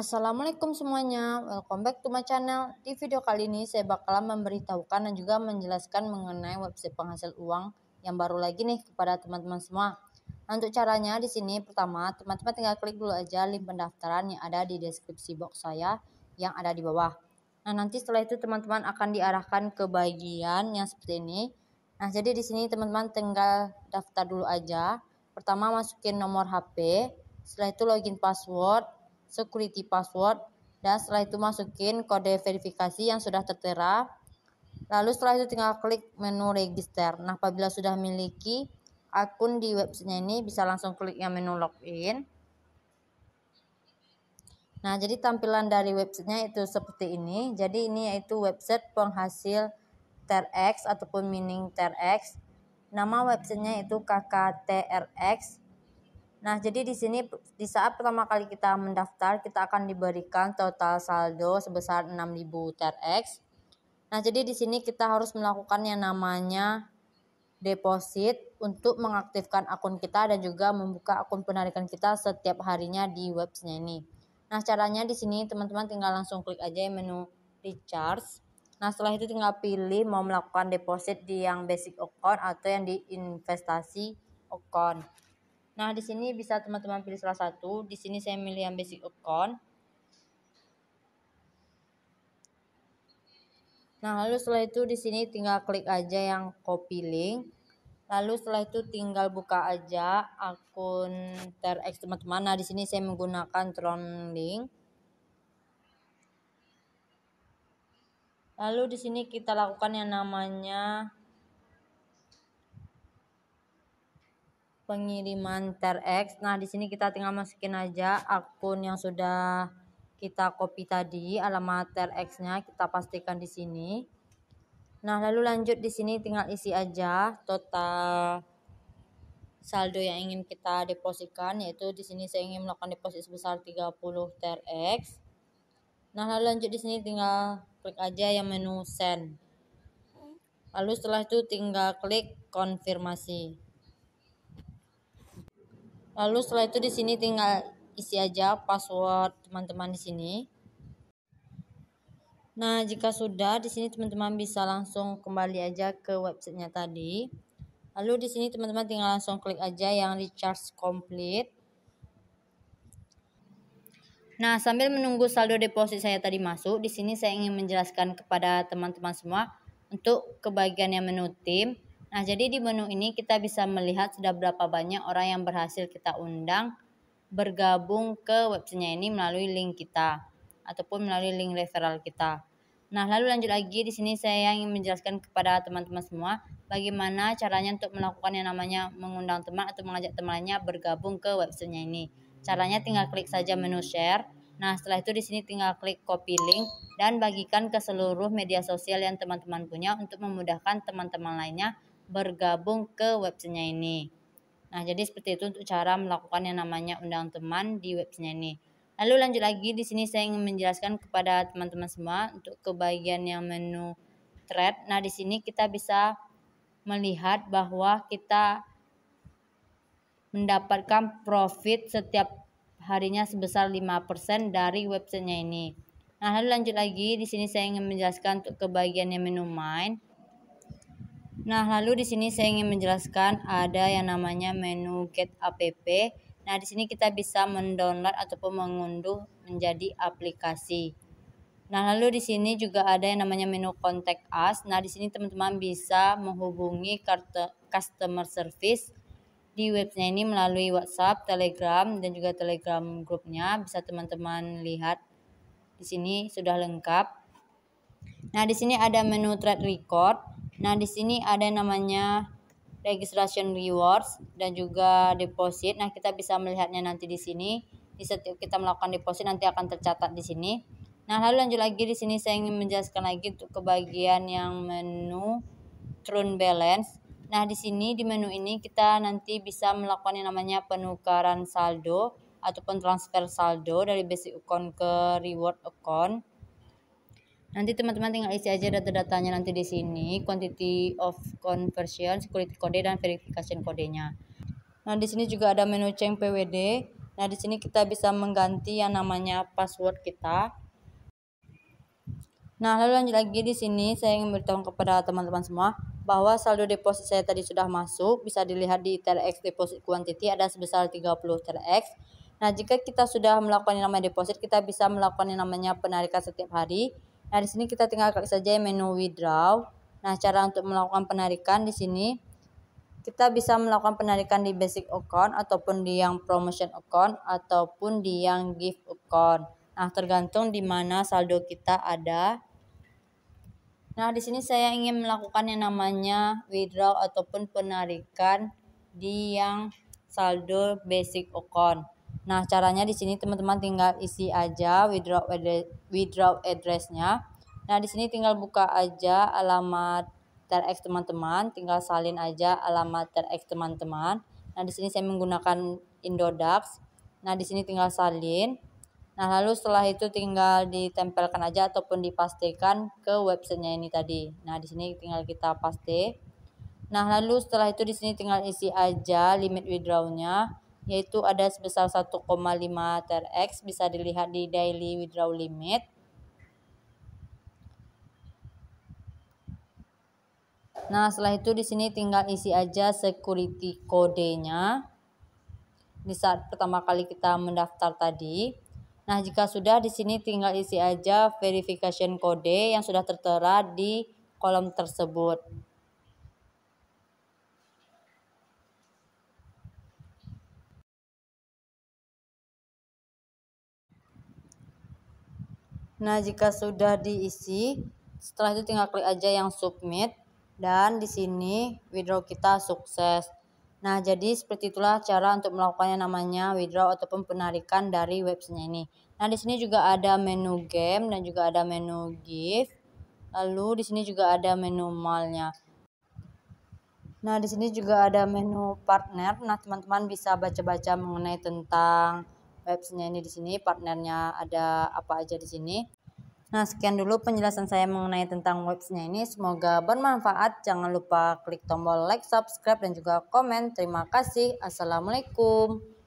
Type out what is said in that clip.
Assalamualaikum semuanya, welcome back to my channel. Di video kali ini saya bakalan memberitahukan dan juga menjelaskan mengenai website penghasil uang yang baru lagi nih kepada teman-teman semua. Nah, untuk caranya di sini pertama teman-teman tinggal klik dulu aja link pendaftaran yang ada di deskripsi box saya yang ada di bawah. Nah nanti setelah itu teman-teman akan diarahkan ke bagian yang seperti ini. Nah jadi di sini teman-teman tinggal daftar dulu aja. Pertama masukin nomor HP, setelah itu login password, security password dan setelah itu masukin kode verifikasi yang sudah tertera lalu setelah itu tinggal klik menu register nah apabila sudah memiliki akun di websitenya ini bisa langsung klik yang menu login nah jadi tampilan dari websitenya itu seperti ini jadi ini yaitu website penghasil TRX ataupun mining TRX nama websitenya itu KKTRX Nah, jadi di sini di saat pertama kali kita mendaftar, kita akan diberikan total saldo sebesar 6000 TRX. Nah, jadi di sini kita harus melakukan yang namanya deposit untuk mengaktifkan akun kita dan juga membuka akun penarikan kita setiap harinya di websnya ini. Nah, caranya di sini teman-teman tinggal langsung klik aja menu recharge. Nah, setelah itu tinggal pilih mau melakukan deposit di yang basic account atau yang di investasi account. Nah, di sini bisa teman-teman pilih salah satu. Di sini saya milih yang basic account. Nah, lalu setelah itu di sini tinggal klik aja yang copy link. Lalu setelah itu tinggal buka aja akun TRX teman-teman. Nah, di sini saya menggunakan Tron link. Lalu di sini kita lakukan yang namanya pengiriman TRX. Nah, di sini kita tinggal masukin aja akun yang sudah kita copy tadi, alamat TRX-nya kita pastikan di sini. Nah, lalu lanjut di sini tinggal isi aja total saldo yang ingin kita depositkan yaitu di sini saya ingin melakukan deposit sebesar 30 TRX. Nah, lalu lanjut di sini tinggal klik aja yang menu send. Lalu setelah itu tinggal klik konfirmasi lalu setelah itu di sini tinggal isi aja password teman-teman di sini nah jika sudah di sini teman-teman bisa langsung kembali aja ke websitenya tadi lalu di sini teman-teman tinggal langsung klik aja yang recharge complete Nah, sambil menunggu saldo deposit saya tadi masuk, di sini saya ingin menjelaskan kepada teman-teman semua untuk kebagian yang menu tim, Nah, jadi di menu ini kita bisa melihat sudah berapa banyak orang yang berhasil kita undang bergabung ke websitenya ini melalui link kita ataupun melalui link referral kita. Nah, lalu lanjut lagi di sini saya ingin menjelaskan kepada teman-teman semua bagaimana caranya untuk melakukan yang namanya mengundang teman atau mengajak temannya bergabung ke websitenya ini. Caranya tinggal klik saja menu share. Nah, setelah itu di sini tinggal klik copy link dan bagikan ke seluruh media sosial yang teman-teman punya untuk memudahkan teman-teman lainnya bergabung ke websitenya ini. Nah, jadi seperti itu untuk cara melakukan yang namanya undang teman di websitenya ini. Lalu lanjut lagi di sini saya ingin menjelaskan kepada teman-teman semua untuk ke bagian yang menu thread. Nah, di sini kita bisa melihat bahwa kita mendapatkan profit setiap harinya sebesar 5% dari websitenya ini. Nah, lalu lanjut lagi di sini saya ingin menjelaskan untuk ke bagian yang menu mine. Nah, lalu di sini saya ingin menjelaskan ada yang namanya menu Get App. Nah, di sini kita bisa mendownload ataupun mengunduh menjadi aplikasi. Nah, lalu di sini juga ada yang namanya menu Contact Us. Nah, di sini teman-teman bisa menghubungi customer service di webnya ini melalui WhatsApp, Telegram, dan juga Telegram grupnya. Bisa teman-teman lihat di sini sudah lengkap. Nah, di sini ada menu Thread Record. Nah, di sini ada namanya registration rewards dan juga deposit. Nah, kita bisa melihatnya nanti di sini. Di setiap kita melakukan deposit nanti akan tercatat di sini. Nah, lalu lanjut lagi di sini saya ingin menjelaskan lagi untuk kebagian yang menu Trun Balance. Nah, di sini di menu ini kita nanti bisa melakukan yang namanya penukaran saldo ataupun transfer saldo dari basic account ke reward account. Nanti teman-teman tinggal isi aja data-datanya nanti di sini, quantity of conversion, security code dan verification kodenya. Nah, di sini juga ada menu change PWD. Nah, di sini kita bisa mengganti yang namanya password kita. Nah, lalu lanjut lagi di sini saya ingin beritahu kepada teman-teman semua bahwa saldo deposit saya tadi sudah masuk, bisa dilihat di TLX deposit quantity ada sebesar 30 TLX. Nah, jika kita sudah melakukan yang namanya deposit, kita bisa melakukan yang namanya penarikan setiap hari. Nah, di sini kita tinggal klik saja menu withdraw. Nah, cara untuk melakukan penarikan di sini kita bisa melakukan penarikan di basic account ataupun di yang promotion account ataupun di yang gift account. Nah, tergantung di mana saldo kita ada. Nah, di sini saya ingin melakukan yang namanya withdraw ataupun penarikan di yang saldo basic account. Nah, caranya di sini teman-teman tinggal isi aja withdraw address, withdraw address-nya. Nah, di sini tinggal buka aja alamat TRX teman-teman, tinggal salin aja alamat TRX teman-teman. Nah, di sini saya menggunakan Indodax. Nah, di sini tinggal salin. Nah, lalu setelah itu tinggal ditempelkan aja ataupun dipastikan ke websitenya ini tadi. Nah, di sini tinggal kita paste. Nah, lalu setelah itu di sini tinggal isi aja limit withdraw-nya yaitu ada sebesar 1,5 TRX bisa dilihat di daily withdraw limit Nah, setelah itu di sini tinggal isi aja security kodenya. Di saat pertama kali kita mendaftar tadi. Nah, jika sudah di sini tinggal isi aja verification kode yang sudah tertera di kolom tersebut. Nah, jika sudah diisi, setelah itu tinggal klik aja yang submit dan di sini withdraw kita sukses. Nah, jadi seperti itulah cara untuk melakukannya namanya withdraw ataupun penarikan dari websitenya ini. Nah, di sini juga ada menu game dan juga ada menu gift. Lalu di sini juga ada menu malnya. Nah, di sini juga ada menu partner. Nah, teman-teman bisa baca-baca mengenai tentang websitenya ini di sini, partnernya ada apa aja di sini. Nah, sekian dulu penjelasan saya mengenai tentang websnya ini. Semoga bermanfaat. Jangan lupa klik tombol like, subscribe, dan juga komen. Terima kasih. Assalamualaikum.